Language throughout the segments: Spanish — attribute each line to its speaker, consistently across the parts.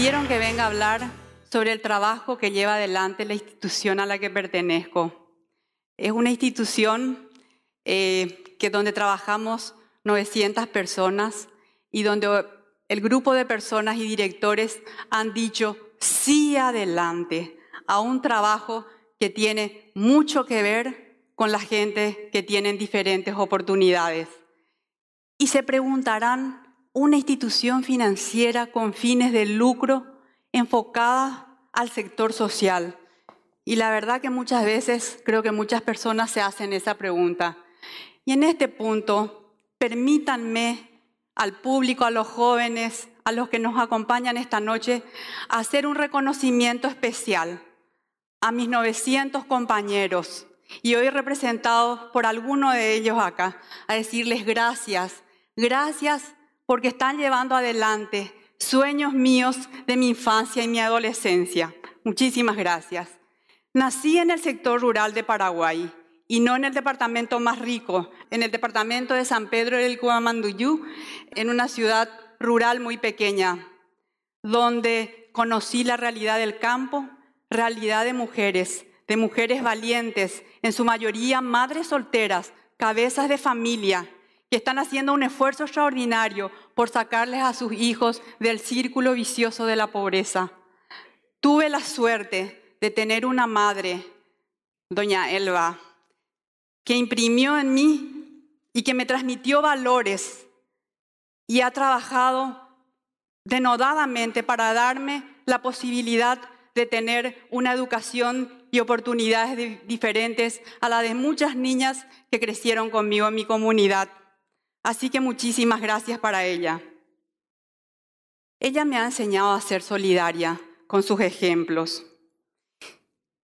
Speaker 1: pidieron que venga a hablar sobre el trabajo que lleva adelante la institución a la que pertenezco. Es una institución eh, que donde trabajamos 900 personas y donde el grupo de personas y directores han dicho sí adelante a un trabajo que tiene mucho que ver con la gente que tienen diferentes oportunidades. Y se preguntarán, una institución financiera con fines de lucro enfocada al sector social. Y la verdad que muchas veces creo que muchas personas se hacen esa pregunta. Y en este punto, permítanme al público, a los jóvenes, a los que nos acompañan esta noche, hacer un reconocimiento especial a mis 900 compañeros y hoy representados por alguno de ellos acá, a decirles gracias, gracias porque están llevando adelante sueños míos de mi infancia y mi adolescencia. Muchísimas gracias. Nací en el sector rural de Paraguay y no en el departamento más rico, en el departamento de San Pedro del Cuamanduyú, en una ciudad rural muy pequeña, donde conocí la realidad del campo, realidad de mujeres, de mujeres valientes, en su mayoría madres solteras, cabezas de familia, que están haciendo un esfuerzo extraordinario por sacarles a sus hijos del círculo vicioso de la pobreza. Tuve la suerte de tener una madre, doña Elba, que imprimió en mí y que me transmitió valores y ha trabajado denodadamente para darme la posibilidad de tener una educación y oportunidades diferentes a la de muchas niñas que crecieron conmigo en mi comunidad. Así que muchísimas gracias para ella. Ella me ha enseñado a ser solidaria con sus ejemplos.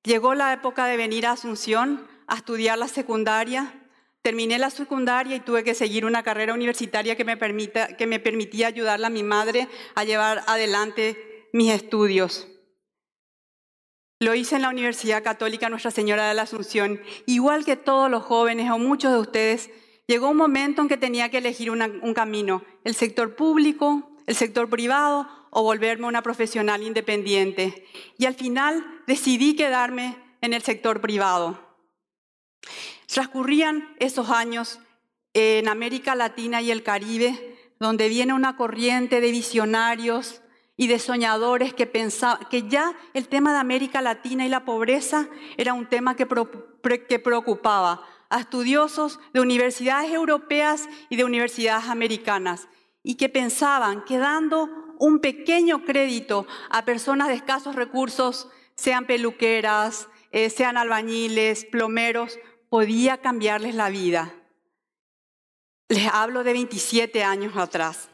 Speaker 1: Llegó la época de venir a Asunción a estudiar la secundaria. Terminé la secundaria y tuve que seguir una carrera universitaria que me, permitía ayudarla a mi madre a llevar adelante mis estudios. Lo hice en la Universidad Católica Nuestra Señora de la Asunción, igual que todos los jóvenes o muchos de ustedes Llegó un momento en que tenía que elegir un camino, el sector público, el sector privado o volverme una profesional independiente. Y al final decidí quedarme en el sector privado. Transcurrían esos años en América Latina y el Caribe, donde viene una corriente de visionarios y de soñadores que pensaban que ya el tema de América Latina y la pobreza era un tema que preocupaba a estudiosos de universidades europeas y de universidades americanas, y que pensaban que dando un pequeño crédito a personas de escasos recursos, sean peluqueras, eh, sean albañiles, plomeros, podía cambiarles la vida. Les hablo de 27 años atrás.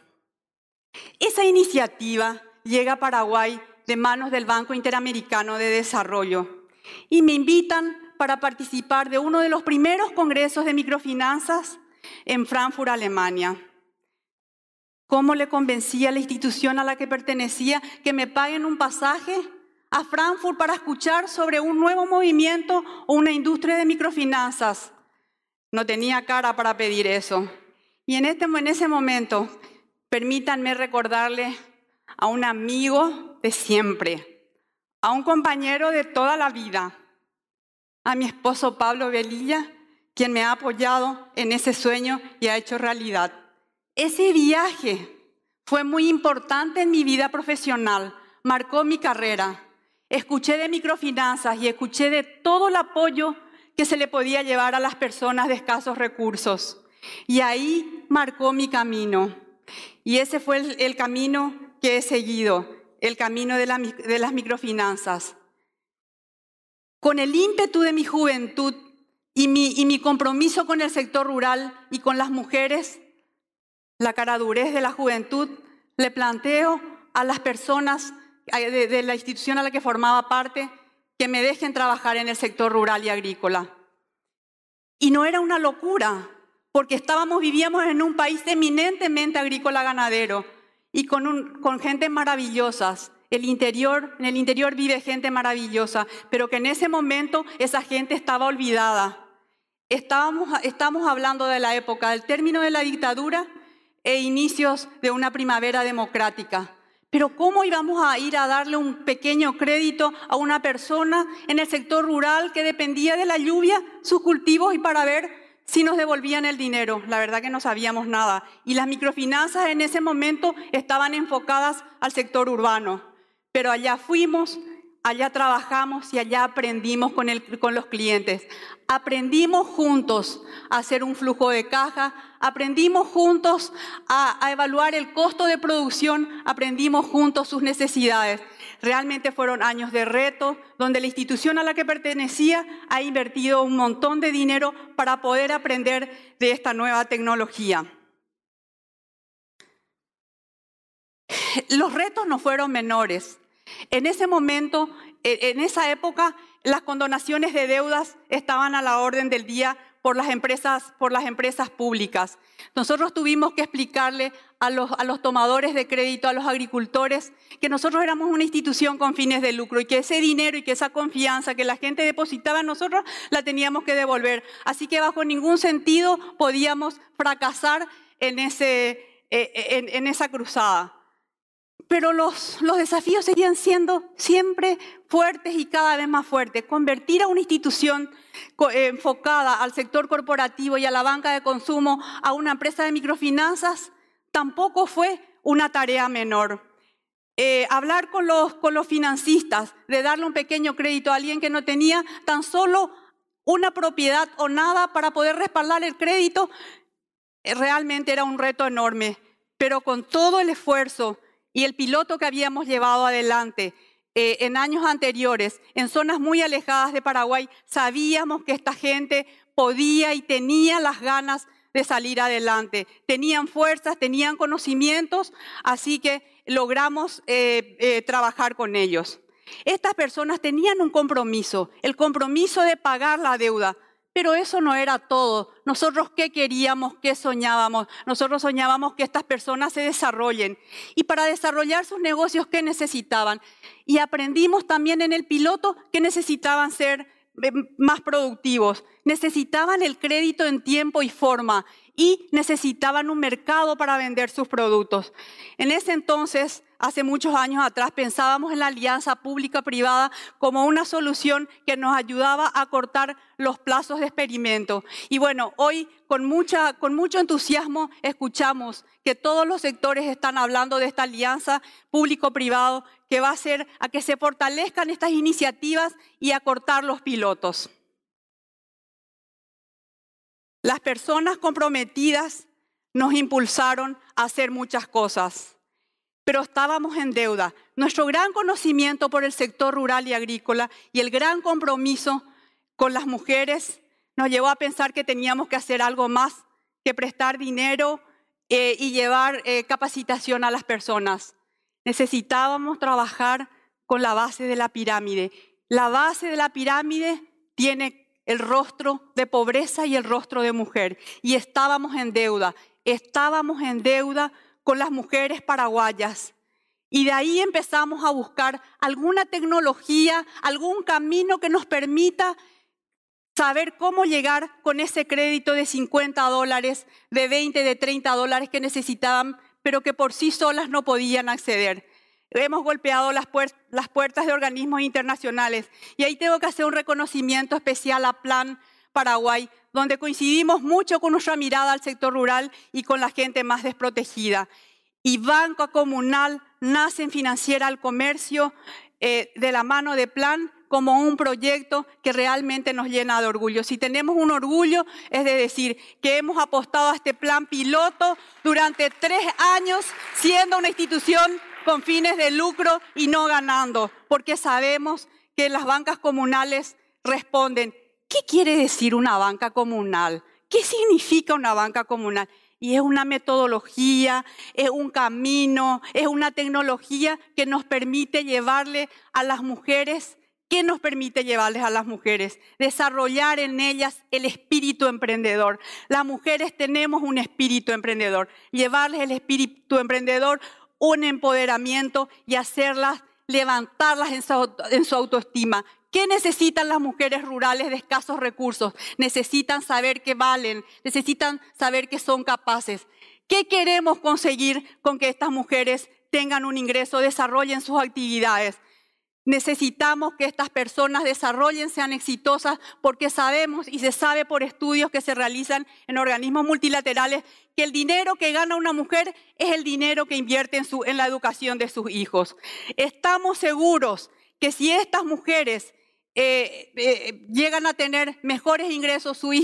Speaker 1: Esa iniciativa llega a Paraguay de manos del Banco Interamericano de Desarrollo y me invitan para participar de uno de los primeros congresos de microfinanzas en Frankfurt, Alemania. ¿Cómo le convencía a la institución a la que pertenecía que me paguen un pasaje a Frankfurt para escuchar sobre un nuevo movimiento o una industria de microfinanzas? No tenía cara para pedir eso. Y en, este, en ese momento, permítanme recordarle a un amigo de siempre, a un compañero de toda la vida, a mi esposo Pablo Velilla, quien me ha apoyado en ese sueño y ha hecho realidad. Ese viaje fue muy importante en mi vida profesional, marcó mi carrera. Escuché de microfinanzas y escuché de todo el apoyo que se le podía llevar a las personas de escasos recursos. Y ahí marcó mi camino. Y ese fue el, camino que he seguido, el camino de las microfinanzas. Con el ímpetu de mi juventud y mi, compromiso con el sector rural y con las mujeres, la caradurez de la juventud, le planteo a las personas de, la institución a la que formaba parte que me dejen trabajar en el sector rural y agrícola. Y no era una locura, porque estábamos, vivíamos en un país eminentemente agrícola-ganadero y con, un, con gente maravillosas. El interior, en el interior vive gente maravillosa, pero que en ese momento esa gente estaba olvidada. estamos hablando de la época del término de la dictadura e inicios de una primavera democrática. Pero ¿cómo íbamos a ir a darle un pequeño crédito a una persona en el sector rural que dependía de la lluvia, sus cultivos y para ver si nos devolvían el dinero? La verdad que no sabíamos nada. Y las microfinanzas en ese momento estaban enfocadas al sector urbano. Pero allá fuimos, allá trabajamos y allá aprendimos con, los clientes. Aprendimos juntos a hacer un flujo de caja, aprendimos juntos a, a evaluar el costo de producción, aprendimos juntos sus necesidades. Realmente fueron años de reto, donde la institución a la que pertenecía ha invertido un montón de dinero para poder aprender de esta nueva tecnología. Los retos no fueron menores. En ese momento, e, en esa época, las condonaciones de deudas estaban a la orden del día por las empresas, públicas. Nosotros tuvimos que explicarle a los, tomadores de crédito, a los agricultores, que nosotros éramos una institución con fines de lucro y que ese dinero y que esa confianza que la gente depositaba en nosotros la teníamos que devolver. Así que bajo ningún sentido podíamos fracasar en e, e, esa cruzada pero los, los desafíos seguían siendo siempre fuertes y cada vez más fuertes. Convertir a una institución eh, enfocada al sector corporativo y a la banca de consumo a una empresa de microfinanzas tampoco fue una tarea menor. Eh, hablar con los, con los financistas de darle un pequeño crédito a alguien que no tenía tan solo una propiedad o nada para poder respaldar el crédito, eh, realmente era un reto enorme. Pero con todo el esfuerzo y el piloto que habíamos llevado adelante eh, en años anteriores en zonas muy alejadas de Paraguay, sabíamos que esta gente podía y tenía las ganas de salir adelante. Tenían fuerzas, tenían conocimientos, así que logramos eh, eh, trabajar con ellos. Estas personas tenían un compromiso, el compromiso de pagar la deuda, pero eso no era todo. Nosotros qué queríamos, qué soñábamos. Nosotros soñábamos que estas personas se desarrollen. Y para desarrollar sus negocios, ¿qué necesitaban? Y aprendimos también en el piloto que necesitaban ser em, más productivos. Necesitaban el crédito en tiempo y forma y necesitaban un mercado para vender sus productos. En ese entonces, hace muchos años atrás, pensábamos en la alianza pública-privada como una solución que nos ayudaba a cortar los plazos de experimento. Y bueno, hoy con, con mucho entusiasmo escuchamos que todos los sectores están hablando de esta alianza público-privado que va a hacer a que se fortalezcan estas iniciativas y a cortar los pilotos. Las personas comprometidas nos impulsaron a hacer muchas cosas, pero estábamos en deuda. Nuestro gran conocimiento por el sector rural y agrícola y el gran compromiso con las mujeres nos llevó a pensar que teníamos que hacer algo más que prestar dinero eh, y llevar eh, capacitación a las personas. Necesitábamos trabajar con la base de la pirámide. La base de la pirámide tiene el rostro de pobreza y el rostro de mujer. Y estábamos en deuda, estábamos en deuda con las mujeres paraguayas. Y de ahí empezamos a buscar alguna tecnología, algún camino que nos permita saber cómo llegar con ese crédito de 50 dólares, de 20, de 30 dólares que necesitaban, pero que por sí solas no podían acceder. Hemos golpeado las, puertas de organismos internacionales y ahí tengo que hacer un reconocimiento especial a Plan Paraguay, donde coincidimos mucho con nuestra mirada al sector rural y con la gente más desprotegida. Y Banco Comunal nace en Financiera al Comercio eh, de la mano de Plan como un proyecto que realmente nos llena de orgullo. Si tenemos un orgullo, es de decir, que hemos apostado a este plan piloto durante tres años, siendo una institución con fines de lucro y no ganando, porque sabemos que las bancas comunales responden, ¿qué quiere decir una banca comunal? ¿Qué significa una banca comunal? Y es una metodología, es un camino, es una tecnología que nos permite llevarle a las mujeres, ¿qué nos permite llevarles a las mujeres, desarrollar en ellas el espíritu emprendedor. Las mujeres tenemos un espíritu emprendedor. Llevarles el espíritu emprendedor un empoderamiento y hacerlas, levantarlas en su, autoestima. ¿Qué necesitan las mujeres rurales de escasos recursos? Necesitan saber que valen, necesitan saber que son capaces. ¿Qué queremos conseguir con que estas mujeres tengan un ingreso, desarrollen sus actividades? Necesitamos que estas personas desarrollen, sean exitosas, porque sabemos y se sabe por estudios que se realizan en organismos multilaterales que el dinero que gana una mujer es el dinero que invierte en, la educación de sus hijos. Estamos seguros que si estas mujeres eh, eh, llegan a tener mejores ingresos, sus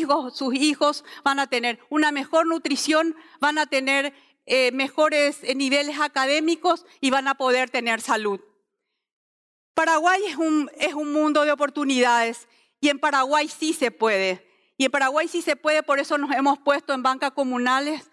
Speaker 1: hijos, van a tener una mejor nutrición, van a tener eh, mejores niveles académicos y van a poder tener salud. Paraguay es un, es un mundo de oportunidades y en Paraguay sí se puede. Y en Paraguay sí se puede, por eso nos hemos puesto en bancas comunales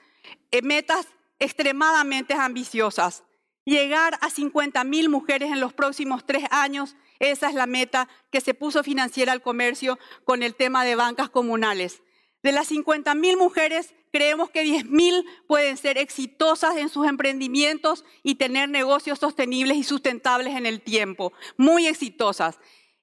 Speaker 1: eh, metas extremadamente ambiciosas. Llegar a 50.000 mujeres en los próximos tres años, esa es la meta que se puso financiera al comercio con el tema de bancas comunales. De las 50.000 mujeres, Creemos que 10.000 pueden ser exitosas en sus emprendimientos y tener negocios sostenibles y sustentables en el tiempo, muy exitosas.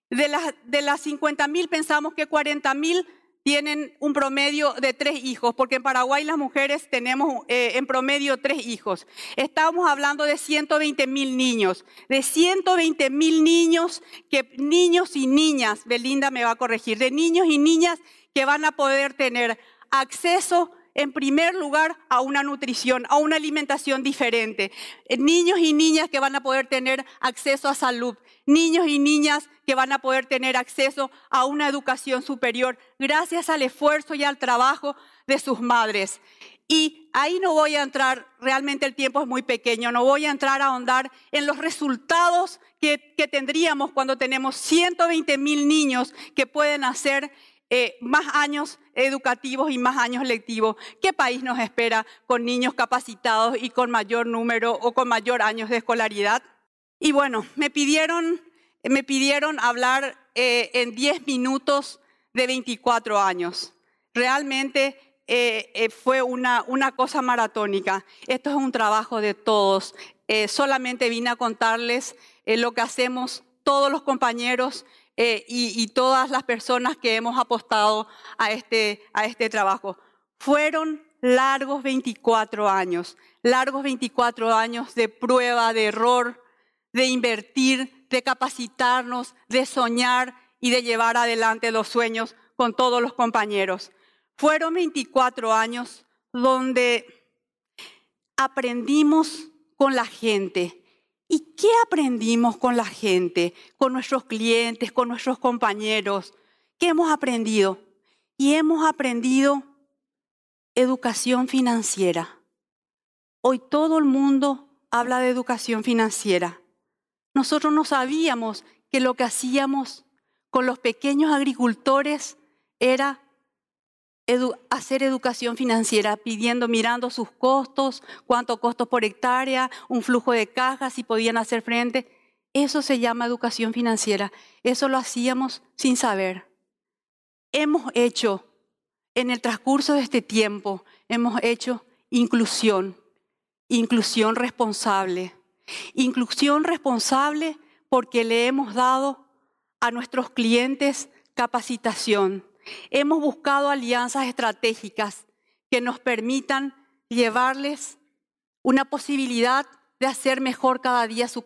Speaker 1: De las, de las 50.000 pensamos que 40.000 tienen un promedio de tres hijos, porque en Paraguay las mujeres tenemos eh, en promedio tres hijos. Estamos hablando de 120.000 niños, de 120.000 niños, que, niños y niñas, Belinda me va a corregir, de niños y niñas que van a poder tener acceso en primer lugar a una nutrición, a una alimentación diferente. Eh, niños y niñas que van a poder tener acceso a salud, niños y niñas que van a poder tener acceso a una educación superior gracias al esfuerzo y al trabajo de sus madres. Y ahí no voy a entrar, realmente el tiempo es muy pequeño, no voy a entrar a ahondar en los resultados que, tendríamos cuando tenemos 120 mil niños que pueden hacer eh, más años educativos y más años lectivos. ¿Qué país nos espera con niños capacitados y con mayor número o con mayor años de escolaridad? Y bueno, me pidieron, me pidieron hablar eh, en 10 minutos de 24 años. Realmente eh, fue una, una, cosa maratónica. Esto es un trabajo de todos. solamente vine a contarles lo que hacemos todos los compañeros eh, y, todas las personas que hemos apostado a este, a este trabajo. Fueron largos 24 años, largos 24 años de prueba, de error, de invertir, de capacitarnos, de soñar y de llevar adelante los sueños con todos los compañeros. Fueron 24 años donde aprendimos con la gente, ¿Y qué aprendimos con la gente, con nuestros clientes, con nuestros compañeros? ¿Qué hemos aprendido? Y hemos aprendido educación financiera. Hoy todo el mundo habla de educación financiera. Nosotros no sabíamos que lo que hacíamos con los pequeños agricultores era hacer educación financiera pidiendo, mirando sus costos, cuánto costos por hectárea, un flujo de cajas, si podían hacer frente. Eso se llama educación financiera. Eso lo hacíamos sin saber. Hemos hecho, en el transcurso de este tiempo, hemos hecho inclusión, inclusión responsable. Inclusión responsable porque le hemos dado a nuestros clientes capacitación Hemos buscado alianzas estratégicas que nos permitan llevarles una posibilidad de hacer mejor cada día su,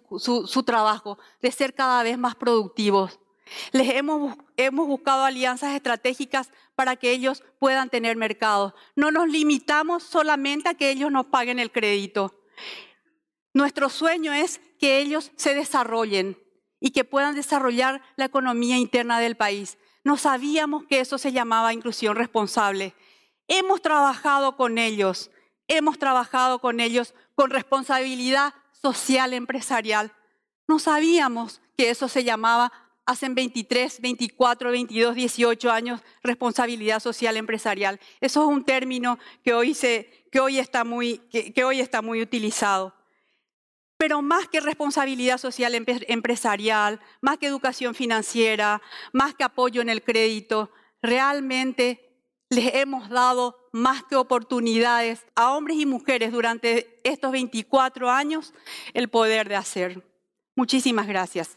Speaker 1: trabajo, de ser cada vez más productivos. Les hemos, hemos, buscado alianzas estratégicas para que ellos puedan tener mercado. No nos limitamos solamente a que ellos nos paguen el crédito. Nuestro sueño es que ellos se desarrollen y que puedan desarrollar la economía interna del país. No sabíamos que eso se llamaba inclusión responsable. Hemos trabajado con ellos, hemos trabajado con ellos con responsabilidad social empresarial. No sabíamos que eso se llamaba hace 23, 24, 22, 18 años responsabilidad social empresarial. Eso es un término que hoy, hoy, que hoy está muy utilizado. Pero más que responsabilidad social empresarial, más que educación financiera, más que apoyo en el crédito, realmente les hemos dado más que oportunidades a hombres y mujeres durante estos 24 años el poder de hacer. Muchísimas gracias.